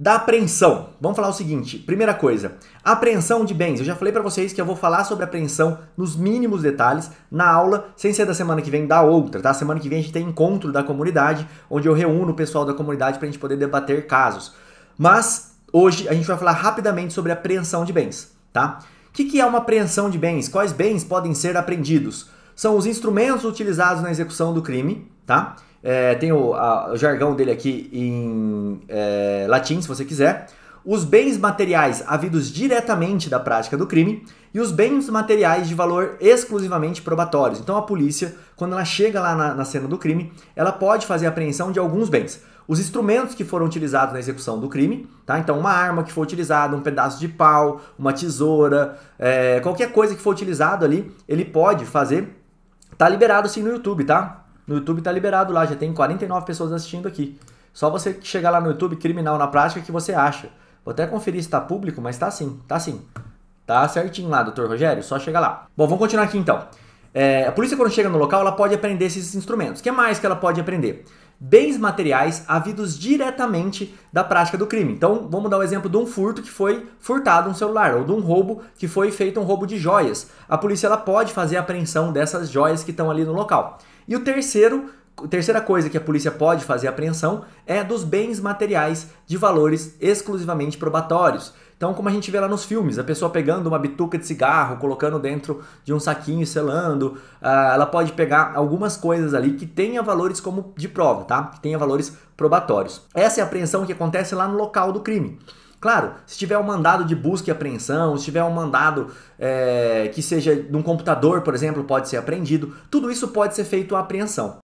da apreensão. Vamos falar o seguinte, primeira coisa, apreensão de bens. Eu já falei para vocês que eu vou falar sobre apreensão nos mínimos detalhes na aula, sem ser da semana que vem, da outra, tá? Semana que vem a gente tem encontro da comunidade, onde eu reúno o pessoal da comunidade para a gente poder debater casos. Mas hoje a gente vai falar rapidamente sobre apreensão de bens, tá? O que, que é uma apreensão de bens? Quais bens podem ser apreendidos? São os instrumentos utilizados na execução do crime, tá? É, tem o, a, o, jargão dele aqui em é, latim, se você quiser. Os bens materiais havidos diretamente da prática do crime e os bens materiais de valor exclusivamente probatórios. Então, a polícia, quando ela chega lá na, na cena do crime, ela pode fazer apreensão de alguns bens. Os instrumentos que foram utilizados na execução do crime, tá? Então, uma arma que foi utilizada, um pedaço de pau, uma tesoura, é, qualquer coisa que for utilizado ali, ele pode fazer. Tá liberado sim no YouTube, tá? No YouTube tá liberado lá, já tem 49 pessoas assistindo aqui. Só você chegar lá no YouTube, Criminal na Prática, que você acha. Vou até conferir se tá público, mas tá sim, tá sim. Tá certinho lá, doutor Rogério, só chega lá. Bom, vamos continuar aqui então. É, a polícia, quando chega no local, ela pode aprender esses instrumentos. O que mais que ela pode aprender? bens materiais havidos diretamente da prática do crime. Então, vamos dar o um exemplo de um furto que foi furtado um celular ou de um roubo que foi feito um roubo de joias. A polícia ela pode fazer a apreensão dessas joias que estão ali no local. E o terceiro Terceira coisa que a polícia pode fazer apreensão é dos bens materiais de valores exclusivamente probatórios. Então, como a gente vê lá nos filmes, a pessoa pegando uma bituca de cigarro, colocando dentro de um saquinho e selando, ah, ela pode pegar algumas coisas ali que tenha valores como de prova, tá? Que tenha valores probatórios. Essa é a apreensão que acontece lá no local do crime. Claro, se tiver um mandado de busca e apreensão, se tiver um mandado é, que seja de um computador, por exemplo, pode ser apreendido, tudo isso pode ser feito a apreensão.